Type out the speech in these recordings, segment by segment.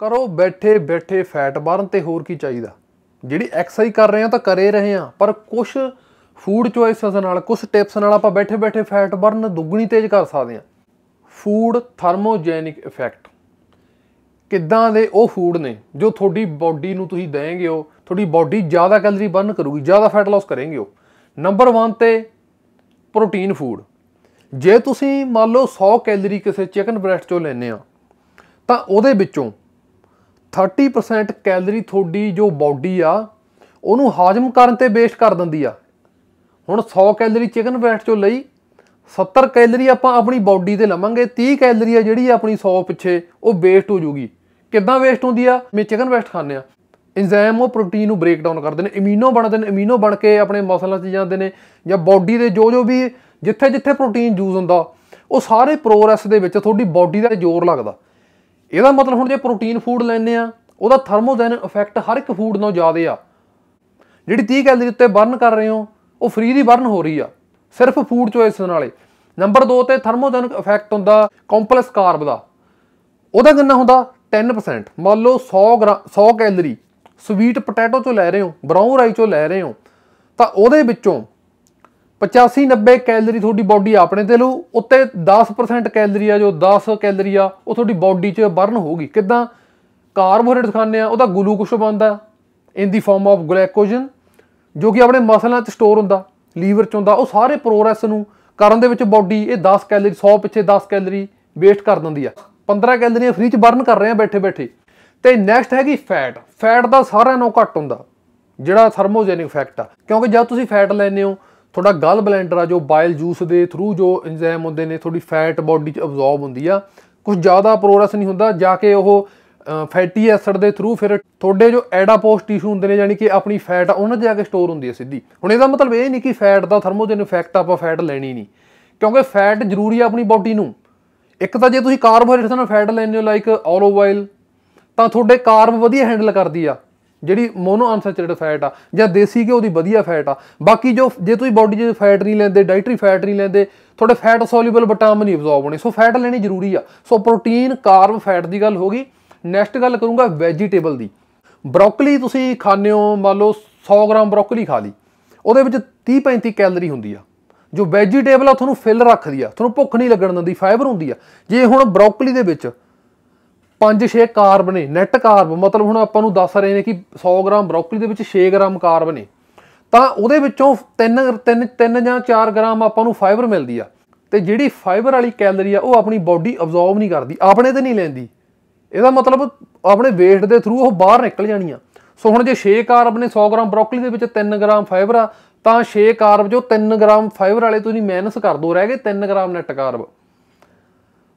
ਕਰੋ ਬੈਠੇ ਬੈਠੇ ਫੈਟ ਬਰਨ ਤੇ ਹੋਰ ਕੀ ਚਾਹੀਦਾ ਜਿਹੜੀ ਐਕਸਰਸਾਈਜ਼ ਕਰ ਰਹੇ ਆ ਤਾਂ ਕਰੇ ਰਹੇ ਆ ਪਰ ਕੁਝ ਫੂਡ ਚੋਇਸਸ ਨਾਲ ਕੁਝ ਟਿਪਸ ਨਾਲ ਆਪਾਂ ਬੈਠੇ ਬੈਠੇ ਫੈਟ ਬਰਨ ਦੁੱਗਣੀ ਤੇਜ਼ ਕਰ ਸਕਦੇ ਆ ਫੂਡ ਥਰਮੋਜੈਨਿਕ ਇਫੈਕਟ ਕਿੱਦਾਂ ਦੇ ਉਹ ਫੂਡ ਨੇ ਜੋ ਤੁਹਾਡੀ ਬਾਡੀ ਨੂੰ ਤੁਸੀਂ ਦੇਵੋਗੇ ਉਹ ਤੁਹਾਡੀ ਬਾਡੀ ਜ਼ਿਆਦਾ ਕੈਲਰੀ ਬਰਨ ਕਰੂਗੀ ਜ਼ਿਆਦਾ ਫੈਟ ਲਾਸ ਕਰੇਂਗੇ ਉਹ ਨੰਬਰ 1 ਤੇ ਪ੍ਰੋਟੀਨ ਫੂਡ ਜੇ ਤੁਸੀਂ ਮੰਨ ਲਓ 100 ਕੈਲਰੀ ਕਿਸੇ ਚਿਕਨ ਬ੍ਰੈਸਟ ਚੋਂ ਲੈਨੇ ਆ ਤਾਂ ਉਹਦੇ ਵਿੱਚੋਂ 30% ਕੈਲਰੀ ਤੁਹਾਡੀ ਜੋ ਬਾਡੀ ਆ ਉਹਨੂੰ ਹਾਜ਼ਮ ਕਰਨ ਤੇ ਵੇਸਟ ਕਰ ਦਿੰਦੀ ਆ ਹੁਣ 100 ਕੈਲਰੀ ਚਿਕਨ ਬ੍ਰੈਸਟ ਚੋਂ ਲਈ 70 ਕੈਲਰੀ ਆਪਾਂ ਆਪਣੀ ਬਾਡੀ ਤੇ ਲਵਾਂਗੇ 30 ਕੈਲਰੀ ਆ ਜਿਹੜੀ ਆਪਣੀ 100 ਪਿੱਛੇ ਉਹ ਵੇਸਟ ਹੋ ਜੂਗੀ ਕਿੱਦਾਂ ਵੇਸਟ ਹੁੰਦੀ ਆ ਮੈਂ ਚਿਕਨ ਬ੍ਰੈਸਟ ਖਾਂਦੇ ਆ ਐਂਜ਼ਾਈਮ ਉਹ ਪ੍ਰੋਟੀਨ ਨੂੰ ਬ੍ਰੇਕ ਡਾਊਨ ਕਰਦੇ ਨੇ ਅਮੀਨੋ ਬਣਦੇ ਨੇ ਅਮੀਨੋ ਬਣ ਕੇ ਆਪਣੇ ਮਸਲਾਂ 'ਚ ਜਾਂਦੇ ਨੇ ਜਾਂ ਬਾਡੀ ਦੇ ਜੋ ਜੋ ਵੀ ਜਿੱਥੇ ਜਿੱਥੇ ਪ੍ਰੋਟੀਨ ਯੂਜ਼ ਹੁੰਦਾ ਉਹ ਸਾਰੇ ਪ੍ਰੋਗਰੈਸ ਦੇ ਵਿੱਚ ਤੁਹਾਡੀ ਬਾਡੀ ਦਾ ਜ਼ੋਰ ਲੱਗਦਾ ਇਹਦਾ ਮਤਲਬ ਹੁਣ ਜੇ ਪ੍ਰੋਟੀਨ ਫੂਡ ਲੈਣੇ ਆ ਉਹਦਾ ਥਰਮੋਜੈਨਿਕ ਇਫੈਕਟ ਹਰ ਇੱਕ ਫੂਡ ਨਾਲੋਂ ਜ਼ਿਆਦਾ ਆ ਜਿਹੜੀ 30 ਕੈਲਰੀ ਉੱਤੇ ਬਰਨ ਕਰ ਰਹੇ ਹੋ ਉਹ ਫ੍ਰੀ ਦੀ ਬਰਨ ਹੋ ਰਹੀ ਆ ਸਿਰਫ ਫੂਡ ਚੋਇਸ ਨਾਲੇ ਨੰਬਰ 2 ਤੇ ਥਰਮੋਜੈਨਿਕ ਇਫੈਕਟ ਹੁੰਦਾ ਕੰਪਲੈਕਸ ਕਾਰਬ ਦਾ ਉਹਦਾ ਕਿੰਨਾ ਹੁੰਦਾ 10% ਮੰਨ ਲਓ 100 ਗ੍ਰਾਮ 100 ਕੈਲਰੀ ਸਵੀਟ ਪੋਟੈਟੋ ਚੋਂ ਲੈ ਰਹੇ ਹੋ ਬਰਾਊਨ ਰਾਈ ਚੋਂ ਲੈ ਰਹੇ ਹੋ ਤਾਂ ਉਹਦੇ ਵਿੱਚੋਂ 85 90 ਕੈਲਰੀ ਤੁਹਾਡੀ ਬਾਡੀ ਆਪਣੇ ਤੇ ਲੂ ਉੱਤੇ 10% ਕੈਲਰੀ ਆ ਜੋ 10 ਕੈਲਰੀ ਆ ਉਹ ਤੁਹਾਡੀ ਬਾਡੀ 'ਚ ਬਰਨ ਹੋਊਗੀ ਕਿਦਾਂ ਕਾਰਬੋਹਾਈਡਰੇਟ ਖਾਣੇ ਆ ਉਹਦਾ ਗਲੂਕੋਜ਼ ਬਣਦਾ in the form of glycogen ਜੋ ਕਿ ਆਪਣੇ ਮਸਲਾਂ 'ਚ ਸਟੋਰ ਹੁੰਦਾ ਲੀਵਰ 'ਚ ਹੁੰਦਾ ਉਹ ਸਾਰੇ ਪ੍ਰੋਗਰੈਸ ਨੂੰ ਕਰਨ ਦੇ ਵਿੱਚ ਬਾਡੀ ਇਹ 10 ਕੈਲਰੀ 100 ਪਿੱਛੇ 10 ਕੈਲਰੀ ਵੇਸਟ ਕਰ ਦਿੰਦੀ ਆ 15 ਕੈਲਰੀਆਂ ਫ੍ਰੀ 'ਚ ਬਰਨ ਕਰ ਰਹੇ ਆ ਬੈਠੇ ਬੈਠੇ ਤੇ ਨੈਕਸਟ ਹੈਗੀ ਫੈਟ ਫੈਟ ਦਾ ਸਾਰਿਆਂ ਨਾਲੋਂ ਘੱਟ ਹੁੰਦਾ ਜਿਹੜਾ ਥਰਮੋਜੈਨਿਕ ਫੈਕਟ ਆ ਕਿਉਂਕਿ ਜਦ ਤੁਸੀਂ ਫੈਟ ਲੈਨੇ ਹੋ ਤੁਹਾਡਾ ਗਲ ਬਲੈਂਡਰ ਆ ਜੋ ਬਾਇਲ ਜੂਸ ਦੇ ਥਰੂ ਜੋ ਐਂਜ਼ਾਈਮ ਹੁੰਦੇ ਨੇ ਤੁਹਾਡੀ ਫੈਟ ਬਾਡੀ 'ਚ ਅਬਜ਼ੌਰਬ ਹੁੰਦੀ ਆ ਕੁਝ ਜ਼ਿਆਦਾ ਪ੍ਰੋਗਰੈਸ ਨਹੀਂ ਹੁੰਦਾ ਜਾ ਕੇ ਉਹ ਫੈਟੀ ਐਸਿਡ ਦੇ ਥਰੂ ਫਿਰ ਤੁਹਾਡੇ ਜੋ ਐਡਾਪੋਸ ਟਿਸ਼ੂ ਹੁੰਦੇ ਨੇ ਯਾਨੀ ਕਿ ਆਪਣੀ ਫੈਟ ਉਹਨਾਂ ਦੇ ਜਾ ਕੇ ਸਟੋਰ ਹੁੰਦੀ ਆ ਸਿੱਧੀ ਹੁਣ ਇਹਦਾ ਮਤਲਬ ਇਹ ਨਹੀਂ ਕਿ ਫੈਟ ਦਾ ਥਰਮੋਜਨ ਇਫੈਕਟ ਆਪਾਂ ਫੈਟ ਲੈਣੀ ਨਹੀਂ ਕਿਉਂਕਿ ਫੈਟ ਜ਼ਰੂਰੀ ਆ ਆਪਣੀ ਬਾਡੀ ਨੂੰ ਇੱਕ ਤਾਂ ਜੇ ਤੁਸੀਂ ਕਾਰਬੋਹਾਈਡਰੇਟਸ ਨਾਲ ਫੈਟ ਲੈਂਦੇ ਹੋ ਲਾਈਕ ਆਲੋ ਆਇਲ ਤਾਂ ਤੁਹਾਡੇ ਕਾਰਬ ਵਧੀਆ ਹੈਂਡਲ ਕਰਦੀ ਆ ਜਿਹੜੀ ਮੋਨੋ ਅਨਸੈਚੁਰੇਟਡ ਫੈਟ ਆ ਜਾਂ ਦੇਸੀ ਘਿਓ ਦੀ ਵਧੀਆ ਫੈਟ ਆ ਬਾਕੀ ਜੋ ਜੇ ਤੁਸੀਂ ਬਾਡੀ 'ਚ ਫੈਟ ਨਹੀਂ ਲੈਂਦੇ ਡਾਈਟਰੀ ਫੈਟ ਨਹੀਂ ਲੈਂਦੇ ਤੁਹਾਡੇ ਫੈਟ ਸੋਲਿਊਬਲ ਵਿਟਾਮਿਨ ਨਹੀਂ ਐਬਜ਼ੌਰਬ ਹੋਣੇ ਸੋ ਫੈਟ ਲੈਣੀ ਜ਼ਰੂਰੀ ਆ ਸੋ ਪ੍ਰੋਟੀਨ ਕਾਰਬ ਫੈਟ ਦੀ ਗੱਲ ਹੋ ਗਈ ਨੈਕਸਟ ਗੱਲ ਕਰੂੰਗਾ ਵੈਜੀਟੇਬਲ ਦੀ ਬ੍ਰੋਕਲੀ ਤੁਸੀਂ ਖਾਣੇ ਹੋ ਮੰਨ ਲਓ 100 ਗ੍ਰਾਮ ਬ੍ਰੋਕਲੀ ਖਾ ਲਈ ਉਹਦੇ ਵਿੱਚ 30 35 ਕੈਲਰੀ ਹੁੰਦੀ ਆ ਜੋ ਵੈਜੀਟੇਬਲ ਆ ਤੁਹਾਨੂੰ ਫਿਲ ਰੱਖਦੀ ਆ ਤੁਹਾਨੂੰ ਭੁੱਖ ਨਹੀਂ ਲੱਗਣ ਦਿੰਦੀ ਫਾਈਬਰ ਹੁੰਦੀ ਆ ਜੇ ਹੁਣ ਬ੍ਰੋਕਲੀ ਦੇ ਵਿੱਚ 5-6 ਕਾਰਬ ਨੇ ਨੈਟ ਕਾਰਬ ਮਤਲਬ ਹੁਣ ਆਪਾਂ ਨੂੰ ਦੱਸ ਰਹੇ ਨੇ ਕਿ 100 ਗ੍ਰਾਮ ਬਰੋਕਲੀ ਦੇ ਵਿੱਚ 6 ਗ੍ਰਾਮ ਕਾਰਬ ਨੇ ਤਾਂ ਉਹਦੇ ਵਿੱਚੋਂ 3 3 3 ਜਾਂ 4 ਗ੍ਰਾਮ ਆਪਾਂ ਨੂੰ ਫਾਈਬਰ ਮਿਲਦੀ ਆ ਤੇ ਜਿਹੜੀ ਫਾਈਬਰ ਵਾਲੀ ਕੈਲਰੀ ਆ ਉਹ ਆਪਣੀ ਬਾਡੀ ਅਬਜ਼ੌਰਬ ਨਹੀਂ ਕਰਦੀ ਆਪਣੇ ਤੇ ਨਹੀਂ ਲੈਂਦੀ ਇਹਦਾ ਮਤਲਬ ਆਪਣੇ ਵੇਟ ਦੇ ਥਰੂ ਉਹ ਬਾਹਰ ਨਿਕਲ ਜਾਣੀ ਆ ਸੋ ਹੁਣ ਜੇ 6 ਕਾਰਬ ਨੇ 100 ਗ੍ਰਾਮ ਬਰੋਕਲੀ ਦੇ ਵਿੱਚ 3 ਗ੍ਰਾਮ ਫਾਈਬਰ ਆ ਤਾਂ 6 ਕਾਰਬ ਜੋ 3 ਗ੍ਰਾਮ ਫਾਈਬਰ ਵਾਲੇ ਤੁਸੀਂ ਮਾਈਨਸ ਕਰ ਦੋ ਰਹਿ ਗਏ 3 ਗ੍ਰਾਮ ਨੈਟ ਕਾਰਬ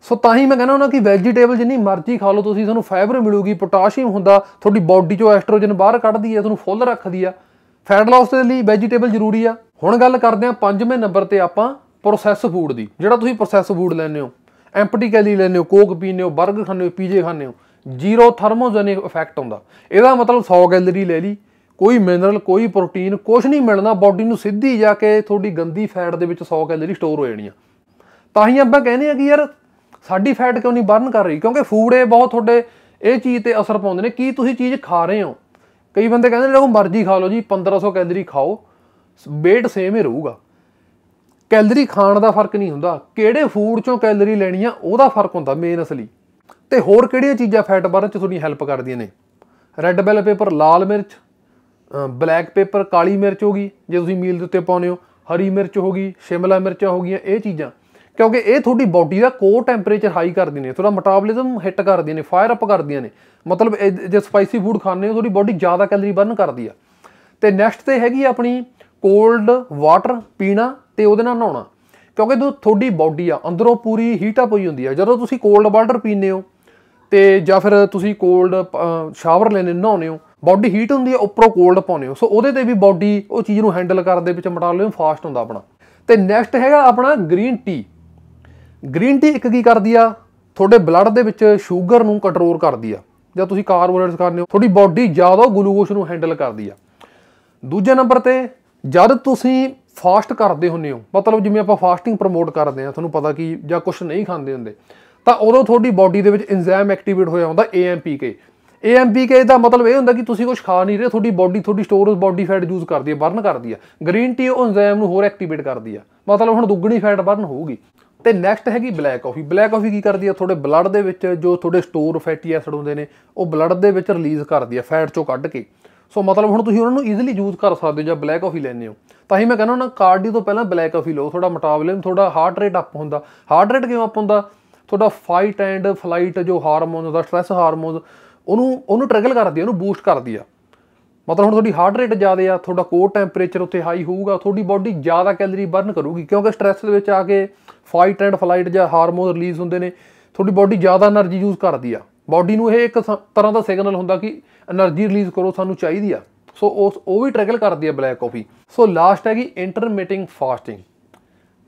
ਸੋ ਤਾਂ ਹੀ ਮੈਂ ਕਹਿੰਦਾ ਉਹਨਾਂ ਕਿ ਵੈਜੀਟੇਬਲ ਜਿੰਨੀ ਮਰਜ਼ੀ ਖਾ ਲਓ ਤੁਸੀਂ ਤੁਹਾਨੂੰ ਫਾਈਬਰ ਮਿਲੂਗੀ ਪੋਟਾਸ਼ੀਅਮ ਹੁੰਦਾ ਤੁਹਾਡੀ ਬਾਡੀ ਚੋਂ ਐਸਟ੍ਰੋਜਨ ਬਾਹਰ ਕੱਢਦੀ ਹੈ ਤੁਹਾਨੂੰ ਫੁੱਲ ਰੱਖਦੀ ਆ ਫੈਟ ਲਾਸ ਦੇ ਲਈ ਵੈਜੀਟੇਬਲ ਜ਼ਰੂਰੀ ਆ ਹੁਣ ਗੱਲ ਕਰਦੇ ਆ ਪੰਜਵੇਂ ਨੰਬਰ ਤੇ ਆਪਾਂ ਪ੍ਰੋਸੈਸ ਫੂਡ ਦੀ ਜਿਹੜਾ ਤੁਸੀਂ ਪ੍ਰੋਸੈਸ ਫੂਡ ਲੈਂਦੇ ਹੋ ਐਮਪਟੀ ਕੈਲੀ ਲੈਂਦੇ ਹੋ ਕੋਕ ਪੀਂਦੇ ਹੋ 버ਗਰ ਖਾਂਦੇ ਹੋ ਪੀਜ਼ੇ ਖਾਂਦੇ ਹੋ ਜ਼ੀਰੋ ਥਰਮੋਜੈਨਿਕ ਇਫੈਕਟ ਹੁੰਦਾ ਇਹਦਾ ਮਤਲਬ 100 ਕੈਲਰੀ ਲੈ ਲਈ ਕੋਈ ਮਿਨਰਲ ਕੋਈ ਪ੍ਰੋਟੀਨ ਕੁਝ ਨਹੀਂ ਮਿਲਣਾ ਬਾਡੀ ਨੂੰ ਸਿੱਧੀ ਜਾ ਕੇ ਤੁਹਾਡੀ ਗੰਦੀ ਫੈਟ ਦੇ ਵਿੱਚ 100 ਕੈਲਰੀ ਸਟੋਰ ਹੋ ਜਾਣੀਆਂ ਤਾਂ ਹੀ ਆਪਾਂ ਕਹਿੰਦੇ ਆ ਕਿ ਯਾਰ ਸਾਡੀ ਫੈਟ ਕਿਉਂ ਨਹੀਂ ਬਰਨ ਕਰ ਰਹੀ ਕਿਉਂਕਿ ਫੂਡ ਇਹ ਬਹੁਤ ਤੁਹਾਡੇ ਇਹ ਚੀਜ਼ ਤੇ ਅਸਰ ਪਾਉਂਦੇ ਨੇ ਕੀ ਤੁਸੀਂ ਚੀਜ਼ ਖਾ ਰਹੇ ਹੋ ਕਈ ਬੰਦੇ ਕਹਿੰਦੇ ਨੇ ਲੋਕ ਮਰਜ਼ੀ ਖਾ ਲਓ ਜੀ 1500 ਕੈਲਰੀ ਖਾਓ weight ਸੇਮ ਹੀ ਰਹੂਗਾ ਕੈਲਰੀ ਖਾਣ ਦਾ ਫਰਕ ਨਹੀਂ ਹੁੰਦਾ ਕਿਹੜੇ ਫੂਡ ਚੋਂ ਕੈਲਰੀ ਲੈਣੀ ਆ ਉਹਦਾ ਫਰਕ ਹੁੰਦਾ ਮੇਨ ਅਸਲੀ ਤੇ ਹੋਰ ਕਿਹੜੀਆਂ ਚੀਜ਼ਾਂ ਫੈਟ ਬਰਨ ਚ ਤੁਹਾਡੀ ਹੈਲਪ ਕਰਦੀਆਂ ਨੇ ਰੈੱਡ ਬੈਲ ਪੇਪਰ ਲਾਲ ਮਿਰਚ ਬਲੈਕ ਪੇਪਰ ਕਾਲੀ ਮਿਰਚ ਹੋਗੀ ਜੇ ਤੁਸੀਂ ਮੀਲ ਦੇ ਉੱਤੇ ਪਾਉਨੇ ਹੋ ਹਰੀ ਮਿਰਚ ਹੋਗੀ ਸ਼ਿਮਲਾ ਮਿਰਚਾਂ ਹੋਗੀਆਂ ਇਹ ਚੀਜ਼ਾਂ ਕਿਉਂਕਿ ਇਹ ਤੁਹਾਡੀ ਬਾਡੀ ਦਾ ਕੋਰ ਟੈਂਪਰੇਚਰ ਹਾਈ ਕਰਦੀਆਂ ਨੇ ਤੁਹਾਡਾ ਮੈਟਾਬੋਲਿਜ਼ਮ ਹਿੱਟ ਕਰਦੀਆਂ ਨੇ ਫਾਇਰ ਅਪ ਕਰਦੀਆਂ ਨੇ ਮਤਲਬ ਜੇ ਸਪਾਈਸੀ ਫੂਡ ਖਾਣੇ ਹੋ ਤੁਹਾਡੀ ਬਾਡੀ ਜ਼ਿਆਦਾ ਕੈਲਰੀ ਬਰਨ ਕਰਦੀ ਆ ਤੇ ਨੈਕਸਟ ਤੇ ਹੈਗੀ ਆਪਣੀ ਕੋਲਡ ਵਾਟਰ ਪੀਣਾ ਤੇ ਉਹਦੇ ਨਾਲ ਨਹਾਉਣਾ ਕਿਉਂਕਿ ਜੋ ਤੁਹਾਡੀ ਬਾਡੀ ਆ ਅੰਦਰੋਂ ਪੂਰੀ ਹੀਟ ਅਪ ਹੋਈ ਹੁੰਦੀ ਆ ਜਦੋਂ ਤੁਸੀਂ ਕੋਲਡ ਵਾਟਰ ਪੀਂਦੇ ਹੋ ਤੇ ਜਾਂ ਫਿਰ ਤੁਸੀਂ ਕੋਲਡ ਸ਼ਾਵਰ ਲੈਨੇ ਨਹਾਉਨੇ ਹੋ ਬਾਡੀ ਹੀਟ ਹੁੰਦੀ ਆ ਉੱਪਰੋਂ ਕੋਲਡ ਪਾਉਨੇ ਹੋ ਸੋ ਉਹਦੇ ਤੇ ਵੀ ਬਾਡੀ ਉਹ ਚੀਜ਼ ਨੂੰ ਹੈਂਡਲ ਕਰਨ ਦੇ ਵਿੱਚ ਮਟਾਬੋਲਿਜ਼ਮ ਫਾਸਟ ਹੁੰਦਾ ਆਪਣਾ ਤੇ ਨੈਕਸਟ ਹੈਗਾ ਆਪਣਾ ਗ੍ਰੀਨ ਟੀ ਗ੍ਰੀਨ ਟੀ ਇੱਕ ਕੀ ਕਰਦੀ ਆ ਤੁਹਾਡੇ ਬਲੱਡ ਦੇ ਵਿੱਚ ਸ਼ੂਗਰ ਨੂੰ ਕੰਟਰੋਲ ਕਰਦੀ ਆ ਜਾਂ ਤੁਸੀਂ ਕਾਰਬੋਹਾਈਡਰੇਟਸ ਖਾਂਦੇ ਹੋ ਤੁਹਾਡੀ ਬਾਡੀ ਜ਼ਿਆਦਾ ਗਲੂਕੋਜ਼ ਨੂੰ ਹੈਂਡਲ ਕਰਦੀ ਆ ਦੂਜੇ ਨੰਬਰ ਤੇ ਜਦ ਤੁਸੀਂ ਫਾਸਟ ਕਰਦੇ ਹੁੰਦੇ ਹੋ ਮਤਲਬ ਜਿਵੇਂ ਆਪਾਂ ਫਾਸਟਿੰਗ ਪ੍ਰਮੋਟ ਕਰਦੇ ਆ ਤੁਹਾਨੂੰ ਪਤਾ ਕਿ ਜਾਂ ਕੁਝ ਨਹੀਂ ਖਾਂਦੇ ਹੁੰਦੇ ਤਾਂ ਉਦੋਂ ਤੁਹਾਡੀ ਬਾਡੀ ਦੇ ਵਿੱਚ ਐਂਜ਼ਾਈਮ ਐਕਟੀਵੇਟ ਹੋਇਆ ਹੁੰਦਾ AMPK AMPK ਦਾ ਮਤਲਬ ਇਹ ਹੁੰਦਾ ਕਿ ਤੁਸੀਂ ਕੁਝ ਖਾ ਨਹੀਂ ਰਹੇ ਤੁਹਾਡੀ ਬਾਡੀ ਤੁਹਾਡੀ ਸਟੋਰੇਜ ਬਾਡੀ ਫੈਟ ਯੂਜ਼ ਕਰਦੀ ਹੈ ਬਰਨ ਕਰਦੀ ਹੈ ਗ੍ਰੀਨ ਟੀ ਉਹ ਐਂਜ਼ਾਈਮ ਨੂੰ ਹੋਰ ਐਕਟੀਵੇਟ ਕਰਦੀ ਹੈ ਮਤਲਬ ਹੁਣ ਦੁੱਗਣੀ ਫੈਟ ਬਰਨ ਹੋਊਗੀ ਤੇ ਨੈਕਸਟ ਹੈਗੀ ਬਲੈਕ ਕਾਫੀ ਬਲੈਕ ਕਾਫੀ ਕੀ ਕਰਦੀ ਆ ਤੁਹਾਡੇ ਬਲੱਡ ਦੇ ਵਿੱਚ ਜੋ ਤੁਹਾਡੇ ਸਟੋਰ ਫੈਟੀ ਐਸਿਡ ਹੁੰਦੇ ਨੇ ਉਹ ਬਲੱਡ ਦੇ ਵਿੱਚ ਰਿਲੀਜ਼ ਕਰਦੀ ਆ ਫੈਟ ਚੋਂ ਕੱਢ ਕੇ ਸੋ ਮਤਲਬ ਹੁਣ ਤੁਸੀਂ ਉਹਨਾਂ ਨੂੰ ਈਜ਼ੀਲੀ ਯੂਜ਼ ਕਰ ਸਕਦੇ ਹੋ ਜਾਂ ਬਲੈਕ ਕਾਫੀ ਲੈਂਦੇ ਹੋ ਤਾਂ ਹੀ ਮੈਂ ਕਹਿੰਦਾ ਨਾ ਕਾਰਡੀਓ ਤੋਂ ਪਹਿਲਾਂ ਬਲੈਕ ਕਾਫੀ ਲਓ ਤੁਹਾਡਾ ਮਟਾਬੋਲਿਜ਼ਮ ਤੁਹਾਡਾ ਹਾਰਟ ਰੇਟ ਅਪ ਹੁੰਦਾ ਹਾਰਟ ਰੇਟ ਕਿਵੇਂ ਅਪ ਹੁੰਦਾ ਤੁਹਾਡਾ ਫਾਈਟ ਐਂਡ ਫਲਾਈਟ ਜੋ ਹਾਰਮੋਨ ਦਾ ਸਟ੍ਰੈਸ ਹਾਰਮੋਨ ਉਹਨੂੰ ਉਹਨੂੰ ਟ੍ਰਿਗਰ ਕਰਦੀ ਆ ਉਹਨੂੰ ਬੂਸਟ ਕਰਦੀ ਆ ਮਤਲਬ ਹੁਣ ਤੁਹਾਡੀ ਹਾਰਟ ਰੇਟ ਜ਼ਿਆਦਾ ਆ ਤੁਹਾਡਾ ਕੋਰ ਟੈਂਪਰੇਚਰ ਉੱਥੇ ਹਾਈ ਹੋਊਗਾ ਤੁਹਾਡੀ ਬਾਡੀ ਜ਼ਿਆਦਾ ਕੈਲਰੀ ਬਰਨ ਕਰੂਗੀ ਕਿਉਂਕਿ ਸਟ੍ਰੈਸ ਦੇ ਵਿੱਚ ਆ ਕੇ ਫਾਈਟ ਐਂਡ ਫਲਾਈਟ ਜਾਂ ਹਾਰਮੋਨ ਰਿਲੀਜ਼ ਹੁੰਦੇ ਨੇ ਤੁਹਾਡੀ ਬਾਡੀ ਜ਼ਿਆਦਾ એનર્ਜੀ ਯੂਜ਼ ਕਰਦੀ ਆ ਬਾਡੀ ਨੂੰ ਇਹ ਇੱਕ ਤਰ੍ਹਾਂ ਦਾ ਸਿਗਨਲ ਹੁੰਦਾ ਕਿ એનર્ਜੀ ਰਿਲੀਜ਼ ਕਰੋ ਸਾਨੂੰ ਚਾਹੀਦੀ ਆ ਸੋ ਉਸ ਉਹ ਵੀ ਟ੍ਰਿਗਰ ਕਰਦੀ ਆ ਬਲੈਕ ਕਾਫੀ ਸੋ ਲਾਸਟ ਹੈਗੀ ਇੰਟਰਮੀਟਿੰਗ ਫਾਸਟਿੰਗ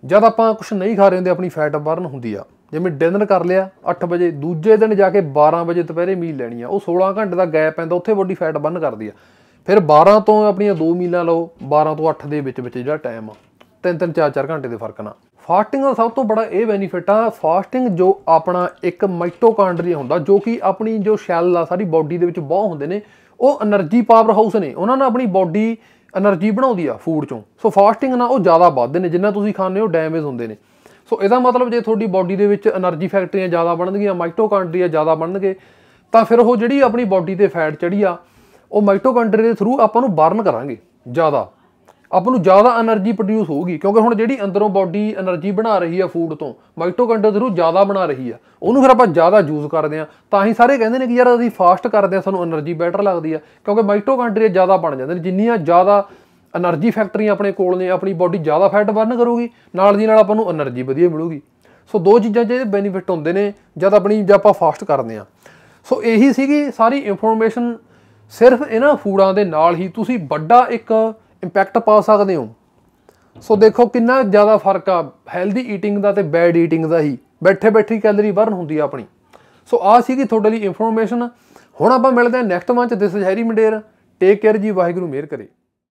ਜਦ ਆਪਾਂ ਕੁਝ ਨਹੀਂ ਖਾ ਰਹੇ ਹੁੰਦੇ ਆਪਣੀ ਫੈਟ ਬਰਨ ਹੁੰਦੀ ਆ ਜਿਵੇਂ ਡਿਨਰ ਕਰ ਲਿਆ 8 ਵਜੇ ਦੂਜੇ ਦਿਨ ਜਾ ਕੇ 12 ਵਜੇ ਦੁਪਹਿਰੇ ਮੀਲ ਲੈਣੀ ਆ ਉਹ 16 ਘੰਟੇ ਦਾ ਗੈਪ ਪੈਂਦਾ ਉੱਥੇ ਬੋਡੀ ਫੈਟ ਬਰਨ ਕਰਦੀ ਆ ਫਿਰ 12 ਤੋਂ ਆਪਣੀਆਂ 2 ਮੀਲਾਂ ਲਓ 12 ਤੋਂ 8 ਦੇ ਵਿੱਚ ਵਿੱਚ ਜਿਹੜਾ ਟਾਈਮ ਆ 3-3 4-4 ਘੰਟੇ ਦੇ ਫਰਕ ਨਾਲ ਫਾਸਟਿੰਗ ਦਾ ਸਭ ਤੋਂ ਬੜਾ ਇਹ ਬੈਨੀਫਿਟ ਆ ਫਾਸਟਿੰਗ ਜੋ ਆਪਣਾ ਇੱਕ ਮਾਈਟੋਕਾਂਡਰੀਆ ਹੁੰਦਾ ਜੋ ਕਿ ਆਪਣੀ ਜੋ ਸ਼ੈਲ ਆ ਸਾਰੀ ਬਾਡੀ ਦੇ ਵਿੱਚ ਬਹੁਤ ਹੁੰਦੇ ਨੇ ਉਹ એનર્ਜੀ ਪਾਵਰ ਹਾਊਸ ਨੇ ਉਹਨਾਂ ਨਾਲ ਆਪਣੀ ਬਾਡੀ એનર્ਜੀ ਬਣਾਉਂਦੀ ਆ ਫੂਡ ਚੋਂ ਸੋ ਫਾਸਟਿੰਗ ਨਾਲ ਉਹ ਜ਼ਿਆਦਾ ਵੱਧਦੇ ਨੇ ਜਿੰਨਾ ਤੁਸੀਂ ਖਾਂਦੇ ਹੋ ਡੈਮੇਜ ਹੁੰਦੇ ਨੇ ਸੋ ਇਹਦਾ ਮਤਲਬ ਜੇ ਤੁਹਾਡੀ ਬਾਡੀ ਦੇ ਵਿੱਚ એનર્ਜੀ ਫੈਕਟਰੀਆਂ ਜ਼ਿਆਦਾ ਬਣਨਗੀਆਂ ਮਾਈਟੋਕਾਂਡਰੀਆ ਜ਼ਿਆਦਾ ਬਣਨਗੇ ਤਾਂ ਫਿਰ ਉਹ ਜਿਹੜੀ ਆਪਣੀ ਬਾਡੀ ਤੇ ਫੈਟ ਚੜੀ ਆ ਉਹ ਮਾਈਟੋਕੌਂਡਰੀਆ ਦੇ ਥਰੂ ਆਪਾਂ ਨੂੰ ਬਰਨ ਕਰਾਂਗੇ ਜ਼ਿਆਦਾ ਆਪਾਂ ਨੂੰ ਜ਼ਿਆਦਾ એનર્ਜੀ ਪ੍ਰੋਡਿਊਸ ਹੋਊਗੀ ਕਿਉਂਕਿ ਹੁਣ ਜਿਹੜੀ ਅੰਦਰੋਂ ਬਾਡੀ એનર્ਜੀ ਬਣਾ ਰਹੀ ਆ ਫੂਡ ਤੋਂ ਮਾਈਟੋਕੌਂਡਰੀਆ ਥਰੂ ਜ਼ਿਆਦਾ ਬਣਾ ਰਹੀ ਆ ਉਹਨੂੰ ਫਿਰ ਆਪਾਂ ਜ਼ਿਆਦਾ ਯੂਜ਼ ਕਰਦੇ ਆ ਤਾਂ ਹੀ ਸਾਰੇ ਕਹਿੰਦੇ ਨੇ ਕਿ ਯਾਰ ਅਸੀਂ ਫਾਸਟ ਕਰਦੇ ਆ ਸਾਨੂੰ એનર્ਜੀ ਬੈਟਰ ਲੱਗਦੀ ਆ ਕਿਉਂਕਿ ਮਾਈਟੋਕੌਂਡਰੀਆ ਜ਼ਿਆਦਾ ਬਣ ਜਾਂਦੇ ਨੇ ਜਿੰਨੀਆਂ ਜ਼ਿਆਦਾ એનર્ਜੀ ਫੈਕਟਰੀਆਂ ਆਪਣੇ ਕੋਲ ਨੇ ਆਪਣੀ ਬਾਡੀ ਜ਼ਿਆਦਾ ਫੈਟ ਬਰਨ ਕਰੂਗੀ ਨਾਲ ਦੀ ਨਾਲ ਆਪਾਂ ਨੂੰ એનર્ਜੀ ਵਧੀਆ ਮਿਲੂਗੀ ਸੋ ਦੋ ਚੀਜ਼ਾਂ ਜਿਹਦੇ ਬੈਨੀਫਿਟ ਹੁੰਦੇ ਨੇ ਜਦ ਆਪਣੀ ਜਦ ਆਪਾਂ ਫਾਸਟ ਕਰਦੇ ਆ ਸੋ ਇਹੀ ਸੀਗੀ ਸਾਰੀ ਇਨਫੋਰਮੇਸ਼ਨ ਸਿਰਫ ਇਹਨਾਂ ਫੂਡਾਂ ਦੇ ਨਾਲ ਹੀ ਤੁਸੀਂ ਵੱਡਾ ਇੱਕ ਇੰਪੈਕਟ ਪਾ ਸਕਦੇ ਹੋ ਸੋ ਦੇਖੋ ਕਿੰਨਾ ਜ਼ਿਆਦਾ ਫਰਕ ਆ ਹੈਲਦੀ ਈਟਿੰਗ ਦਾ ਤੇ ਬੈਡ ਈਟਿੰਗ ਦਾ ਹੀ ਬੈਠੇ ਬੈਠੀ ਕੈਲਰੀ ਬਰਨ ਹੁੰਦੀ ਆ ਆਪਣੀ ਸੋ ਆ ਸੀਗੀ ਤੁਹਾਡੇ ਲਈ ਇਨਫੋਰਮੇਸ਼ਨ ਹੁਣ ਆਪਾਂ ਮਿਲਦੇ ਹਾਂ next watch this is Harry Mander take care ji Waheguru ਮਿਹਰ ਕਰੇ